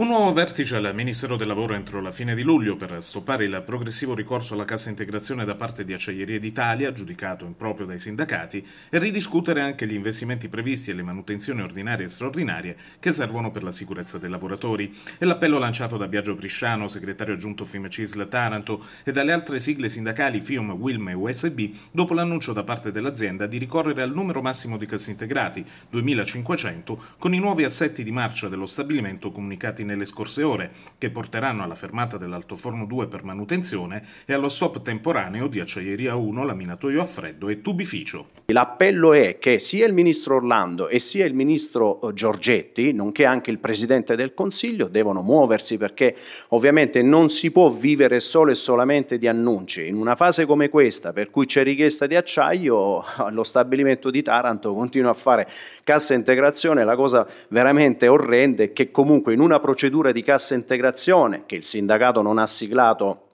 Un nuovo vertice al Ministero del Lavoro entro la fine di luglio per stoppare il progressivo ricorso alla cassa integrazione da parte di Acciaierie d'Italia, giudicato improprio dai sindacati, e ridiscutere anche gli investimenti previsti e le manutenzioni ordinarie e straordinarie che servono per la sicurezza dei lavoratori. E l'appello lanciato da Biagio Prisciano, segretario aggiunto Fimecisl Taranto, e dalle altre sigle sindacali FIUM, WILM e USB dopo l'annuncio da parte dell'azienda di ricorrere al numero massimo di cassi integrati, 2500, con i nuovi assetti di marcia dello stabilimento comunicati in nelle scorse ore, che porteranno alla fermata dell'altoforno 2 per manutenzione e allo stop temporaneo di Acciaieria 1, laminatoio a freddo e tubificio. L'appello è che sia il ministro Orlando e sia il ministro eh, Giorgetti, nonché anche il presidente del Consiglio, devono muoversi perché ovviamente non si può vivere solo e solamente di annunci. In una fase come questa, per cui c'è richiesta di acciaio, lo stabilimento di Taranto continua a fare cassa integrazione, la cosa veramente orrenda è che comunque in una provincia procedura di cassa integrazione che il sindacato non ha siglato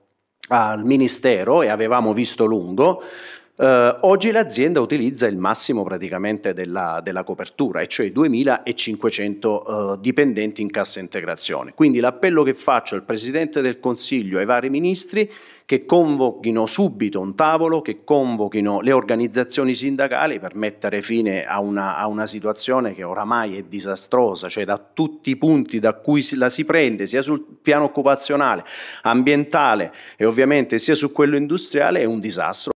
al Ministero e avevamo visto lungo, Uh, oggi l'azienda utilizza il massimo praticamente della, della copertura, e cioè 2.500 uh, eh, dipendenti in cassa integrazione. Quindi l'appello che faccio al Presidente del Consiglio e ai vari ministri che convochino subito un tavolo, che convochino le organizzazioni sindacali per mettere fine a una, a una situazione che oramai è disastrosa, cioè da tutti i punti da cui la si prende, sia sul piano occupazionale, ambientale e ovviamente sia su quello industriale, è un disastro.